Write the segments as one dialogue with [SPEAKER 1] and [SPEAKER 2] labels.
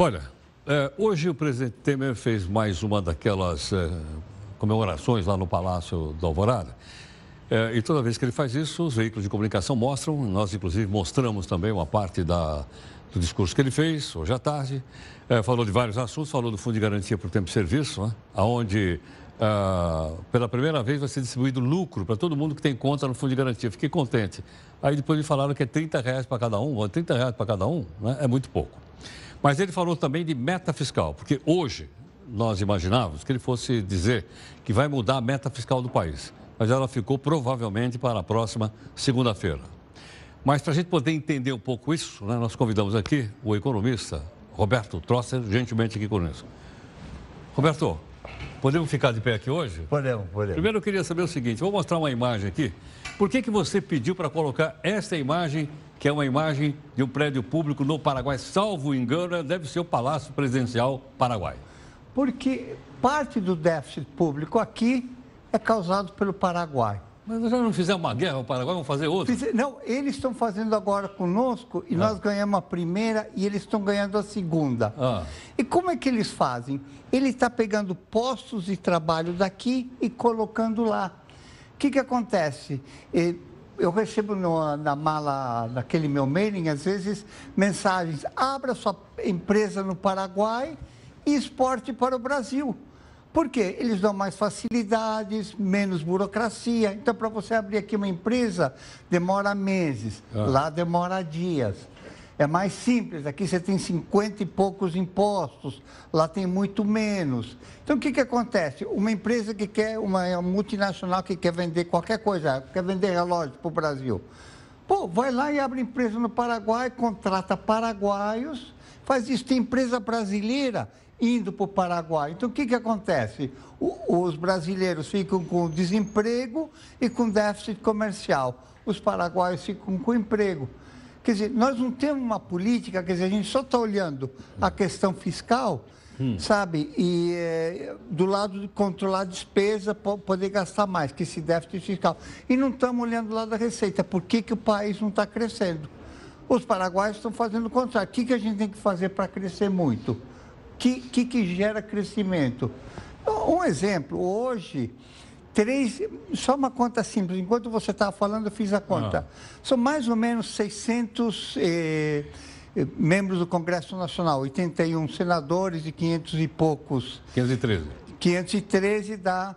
[SPEAKER 1] Olha, é, hoje o presidente Temer fez mais uma daquelas é, comemorações lá no Palácio do Alvorada. É, e toda vez que ele faz isso, os veículos de comunicação mostram, nós inclusive mostramos também uma parte da, do discurso que ele fez hoje à tarde. É, falou de vários assuntos, falou do Fundo de Garantia por Tempo de Serviço, né, onde é, pela primeira vez vai ser distribuído lucro para todo mundo que tem conta no Fundo de Garantia. Fiquei contente. Aí depois me falaram que é 30 reais para cada um, 30 reais para cada um, né? é muito pouco. Mas ele falou também de meta fiscal, porque hoje nós imaginávamos que ele fosse dizer que vai mudar a meta fiscal do país, mas ela ficou provavelmente para a próxima segunda-feira. Mas para a gente poder entender um pouco isso, né, nós convidamos aqui o economista Roberto Trosser, gentilmente aqui conosco. Roberto, podemos ficar de pé aqui hoje? Podemos, podemos. Primeiro eu queria saber o seguinte, vou mostrar uma imagem aqui por que, que você pediu para colocar esta imagem, que é uma imagem de um prédio público no Paraguai? Salvo engano, né, deve ser o Palácio Presidencial Paraguai.
[SPEAKER 2] Porque parte do déficit público aqui é causado pelo Paraguai.
[SPEAKER 1] Mas nós já não fizemos uma guerra ao Paraguai, vamos fazer outra?
[SPEAKER 2] Não, eles estão fazendo agora conosco e ah. nós ganhamos a primeira e eles estão ganhando a segunda. Ah. E como é que eles fazem? Ele está pegando postos de trabalho daqui e colocando lá que, que acontece? eu recebo no, na mala, naquele meu mailing, às vezes, mensagens: abra sua empresa no Paraguai e exporte para o Brasil. Por quê? Eles dão mais facilidades, menos burocracia. Então, para você abrir aqui uma empresa, demora meses, ah. lá demora dias. É mais simples, aqui você tem 50 e poucos impostos, lá tem muito menos. Então, o que, que acontece? Uma empresa que quer, uma é multinacional que quer vender qualquer coisa, quer vender relógio para o Brasil. Pô, vai lá e abre empresa no Paraguai, contrata paraguaios, faz isso. Tem empresa brasileira indo para o Paraguai. Então, o que, que acontece? O, os brasileiros ficam com desemprego e com déficit comercial. Os paraguaios ficam com emprego. Quer dizer, nós não temos uma política, quer dizer, a gente só está olhando a questão fiscal, hum. sabe? E é, do lado de controlar a despesa, poder gastar mais, que esse déficit fiscal. E não estamos olhando o lado da receita. Por que, que o país não está crescendo? Os paraguaios estão fazendo o contrário. O que, que a gente tem que fazer para crescer muito? O que, que, que gera crescimento? Um exemplo, hoje três, só uma conta simples, enquanto você estava falando, eu fiz a conta. Ah. São mais ou menos 600 eh, eh, membros do Congresso Nacional, 81 senadores e 500 e poucos. 513. 513 dá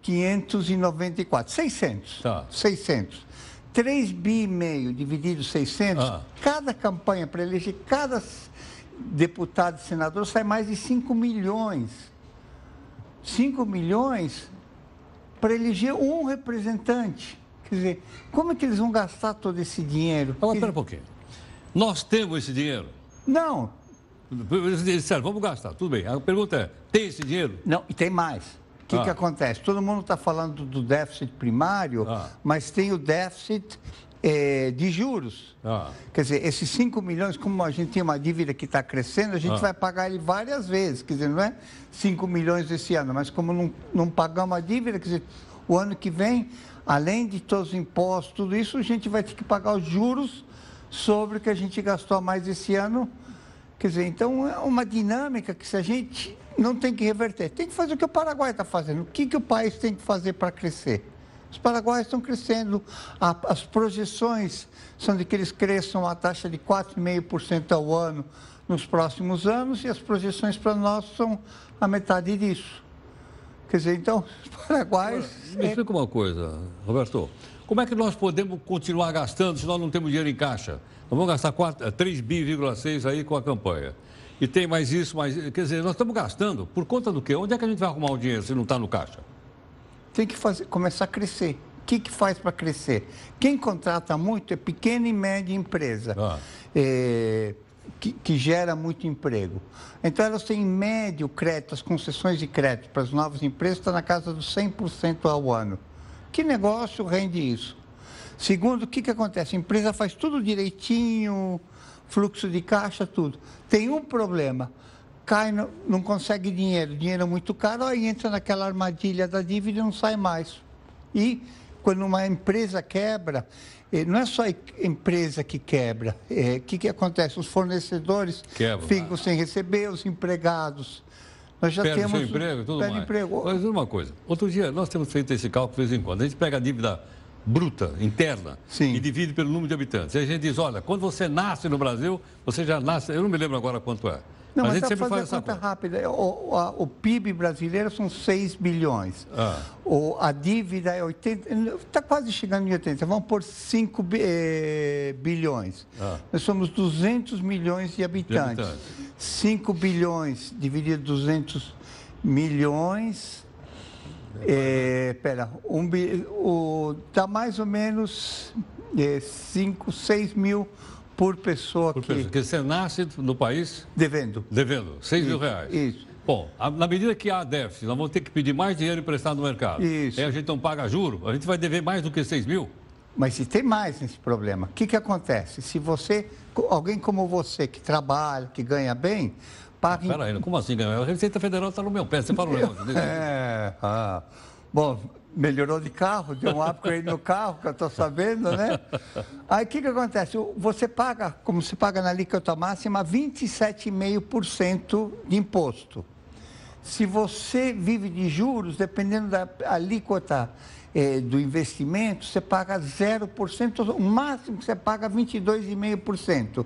[SPEAKER 2] 594, 600. Tá. 600. 3 bi e meio dividido 600, ah. cada campanha para eleger cada deputado e senador sai mais de 5 milhões. 5 milhões para eleger um representante. Quer dizer, como é que eles vão gastar todo esse dinheiro? Mas, espera um pouquinho.
[SPEAKER 1] Nós temos esse dinheiro? Não. Eles disseram, vamos gastar, tudo bem. A pergunta é, tem esse dinheiro? Não, e tem mais.
[SPEAKER 2] O que, ah. que acontece? Todo mundo está falando do déficit primário, ah. mas tem o déficit é, de juros. Ah. Quer dizer, esses 5 milhões, como a gente tem uma dívida que está crescendo, a gente ah. vai pagar ele várias vezes. Quer dizer, não é 5 milhões esse ano, mas como não, não pagamos a dívida, quer dizer, o ano que vem, além de todos os impostos, tudo isso, a gente vai ter que pagar os juros sobre o que a gente gastou mais esse ano. Quer dizer, então é uma dinâmica que se a gente não tem que reverter, tem que fazer o que o Paraguai está fazendo. O que, que o país tem que fazer para crescer? Os paraguaios estão crescendo, as projeções são de que eles cresçam a taxa de 4,5% ao ano nos próximos anos e as projeções para nós são a metade disso. Quer
[SPEAKER 1] dizer, então, os paraguaios. Me explica uma coisa, Roberto. Como é que nós podemos continuar gastando se nós não temos dinheiro em caixa? Nós vamos gastar 3,6 bi aí com a campanha. E tem mais isso, mais. Quer dizer, nós estamos gastando por conta do quê? Onde é que a gente vai arrumar o dinheiro se não está no caixa? tem que fazer, começar a crescer. O que, que faz para crescer? Quem
[SPEAKER 2] contrata muito é pequena e média empresa, ah. é, que, que, gera muito emprego. Então, elas têm, em média, crédito, as concessões de crédito para as novas empresas está na casa dos 100% ao ano. Que negócio rende isso? Segundo, o que, que acontece? A empresa faz tudo direitinho, fluxo de caixa, tudo. Tem um problema cai, no, não consegue dinheiro, dinheiro é muito caro, aí entra naquela armadilha da dívida e não sai mais. E quando uma empresa quebra, eh, não é só a empresa que quebra. O eh, é, que, que acontece? Os fornecedores Quebra. ficam sem receber, os empregados. Nós já perde temos. Seu emprego, tudo perde mais.
[SPEAKER 1] emprego. Mas uma coisa, outro dia nós temos feito esse cálculo de vez em quando. A gente pega a dívida bruta, interna, Sim. e divide pelo número de habitantes. E a gente diz, olha, quando você nasce no Brasil, você já nasce, eu não me lembro agora quanto é. Não, mas, mas para fazer a conta
[SPEAKER 2] rápida. É, o, a, o, PIB brasileiro são 6 bilhões. Ah. O, a dívida é 80. Está quase chegando em 80. Vamos por 5 eh, bilhões. Ah. Nós somos 200 milhões de habitantes. de habitantes. 5 bilhões dividido 200 milhões. É, pera, um, dá tá mais ou menos é, eh, 6 mil por pessoa por que... Pessoa.
[SPEAKER 1] Porque você nasce no país... Devendo. Devendo, 6 mil reais. Isso. Bom, a, na medida que há déficit, nós vamos ter que pedir mais dinheiro emprestado no mercado. Isso. E a gente não paga juro, a gente vai dever mais do que 6 mil.
[SPEAKER 2] Mas se tem mais nesse problema, o que, que acontece? Se você, alguém como você, que trabalha, que ganha bem, paga... Peraí,
[SPEAKER 1] como assim ganha? A Receita Federal está no meu pé, você falou... Eu... É,
[SPEAKER 2] ah. Bom, melhorou de carro, deu um upgrade no carro, que eu estou sabendo, né? Aí o que, que acontece? Você paga, como se paga na alíquota máxima, 27,5% de imposto. Se você vive de juros, dependendo da alíquota eh, do investimento, você paga 0%, o máximo que você paga é 22,5%.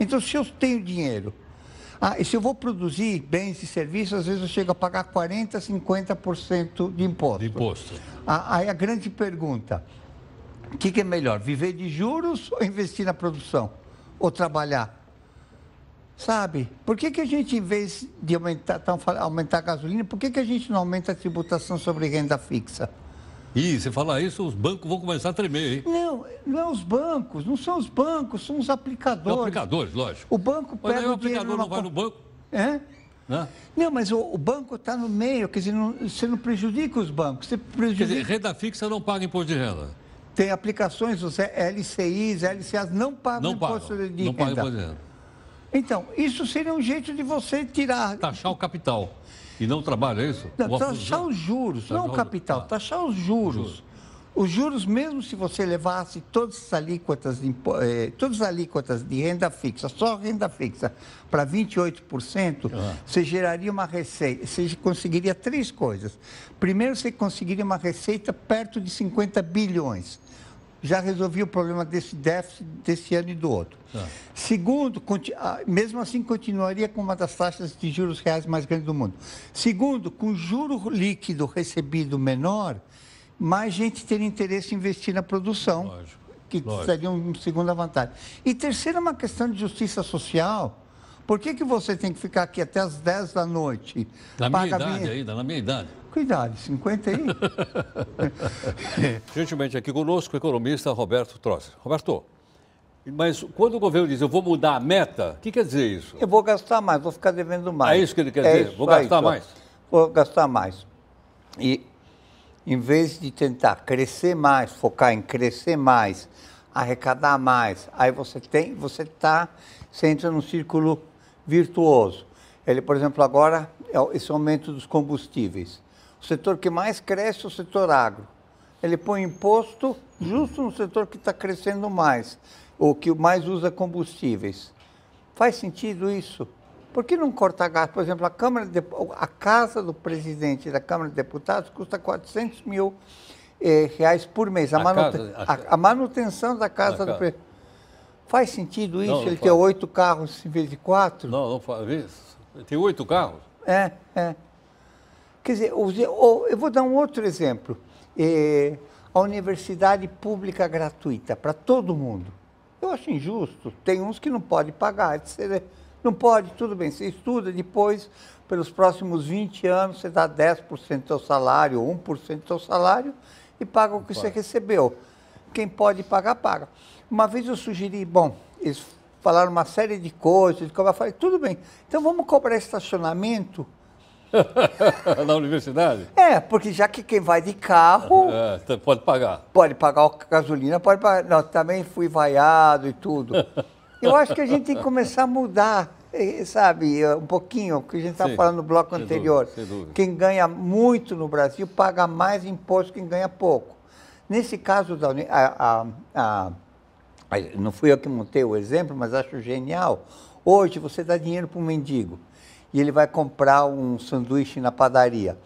[SPEAKER 2] Então, se eu tenho dinheiro ah, e se eu vou produzir bens e serviços, às vezes eu chego a pagar 40%, 50% de imposto. De imposto. Ah, aí a grande pergunta: o que, que é melhor, viver de juros ou investir na produção? Ou trabalhar? Sabe? Por que, que a gente, em vez de aumentar, aumentar a gasolina, por que, que a gente não aumenta a tributação sobre renda fixa?
[SPEAKER 1] E se falar isso, os bancos vão começar a tremer, hein?
[SPEAKER 2] Não, não é os bancos, não são os bancos, são os aplicadores. Os é aplicadores, lógico. O banco pega mas aí o, aplicador não vai no banco? É? Não, né? não mas o, o banco está no meio, quer dizer, não, você não
[SPEAKER 1] prejudica os bancos, você prejudica... Quer dizer, renda fixa não paga imposto de renda?
[SPEAKER 2] Tem aplicações, os LCIs, LCAs, não pagam não imposto pagam, de renda. Não pagam imposto de renda. Então, isso seria
[SPEAKER 1] um jeito de você tirar. Taxar o capital. E não o trabalho, é isso? Não, taxar
[SPEAKER 2] os juros, taxar não o capital, ah. taxar os juros. juros. Os juros, mesmo se você levasse todas as alíquotas de, eh, todas as alíquotas de renda fixa, só renda fixa, para 28%, ah. você geraria uma receita, você conseguiria três coisas. Primeiro, você conseguiria uma receita perto de 50 bilhões já resolvi o problema desse déficit desse ano e do outro. Ah. Segundo, ah, mesmo assim continuaria com uma das taxas de juros reais mais grandes do mundo. Segundo, com juro líquido recebido menor, mais gente teria interesse em investir na produção, Lógico. que Lógico. seria uma segunda vantagem. E terceiro, é uma questão de justiça social. Por que, que você tem que ficar aqui até as 10 da noite? Na minha idade vinheta?
[SPEAKER 1] ainda, na minha idade. Cuidado, 50 aí. Gentilmente aqui conosco, o economista Roberto Trossi. Roberto, mas quando o governo diz eu vou mudar a meta, o que quer dizer isso? Eu
[SPEAKER 2] vou gastar mais, vou ficar devendo mais. É isso que ele quer é dizer? Isso, vou é gastar isso. mais?
[SPEAKER 1] Vou gastar mais.
[SPEAKER 2] E em vez de tentar crescer mais, focar em crescer mais, arrecadar mais, aí você tem, você está, você entra num círculo virtuoso. Ele, por exemplo, agora, é esse aumento dos combustíveis. O setor que mais cresce é o setor agro. Ele põe imposto justo no setor que está crescendo mais, ou que mais usa combustíveis. Faz sentido isso? Por que não cortar gasto? Por exemplo, a, Câmara de, a casa do presidente da Câmara de Deputados custa 400 mil eh, reais por mês. A, a, casa, a, a manutenção da casa do presidente. Faz sentido isso? Não, não Ele faz. ter oito carros em vez de quatro? Não, não
[SPEAKER 1] faz. Tem oito carros?
[SPEAKER 2] É, é. Quer dizer, eu vou dar um outro exemplo. É, a universidade pública gratuita para todo mundo. Eu acho injusto. Tem uns que não podem pagar. Etc. Não pode, tudo bem. Você estuda, depois, pelos próximos 20 anos, você dá 10% do seu salário, 1% do seu salário e paga o que você recebeu. Quem pode pagar, paga. Uma vez eu sugeri, bom, eles falaram uma série de coisas, como eu falei, tudo bem, então vamos cobrar estacionamento
[SPEAKER 1] Na universidade?
[SPEAKER 2] É, porque já que quem vai de carro. É, então pode pagar. Pode pagar a gasolina, pode pagar. Não, também fui vaiado e tudo. Eu acho que a gente tem que começar a mudar, eh, sabe, eh, um pouquinho, o que a gente estava falando no bloco anterior. Dúvida, dúvida. Quem ganha muito no Brasil paga mais imposto que quem ganha pouco. Nesse caso da a, a, a, não fui eu que montei o exemplo, mas acho genial. Hoje você dá dinheiro para um mendigo e ele vai comprar um sanduíche na padaria.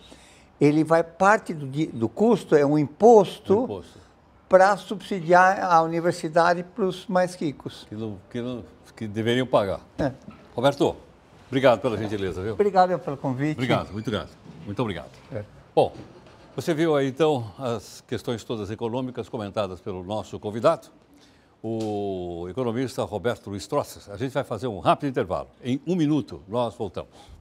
[SPEAKER 2] Ele vai, parte do, do custo é um imposto, para subsidiar a
[SPEAKER 1] universidade para os mais ricos. Que, não, que, não, que deveriam pagar. É. Roberto, obrigado pela gentileza, viu? Obrigado pelo convite. Obrigado, muito obrigado. Muito obrigado. É. Bom, você viu aí então as questões todas econômicas comentadas pelo nosso convidado o economista Roberto Luiz Troças. A gente vai fazer um rápido intervalo. Em um minuto, nós voltamos.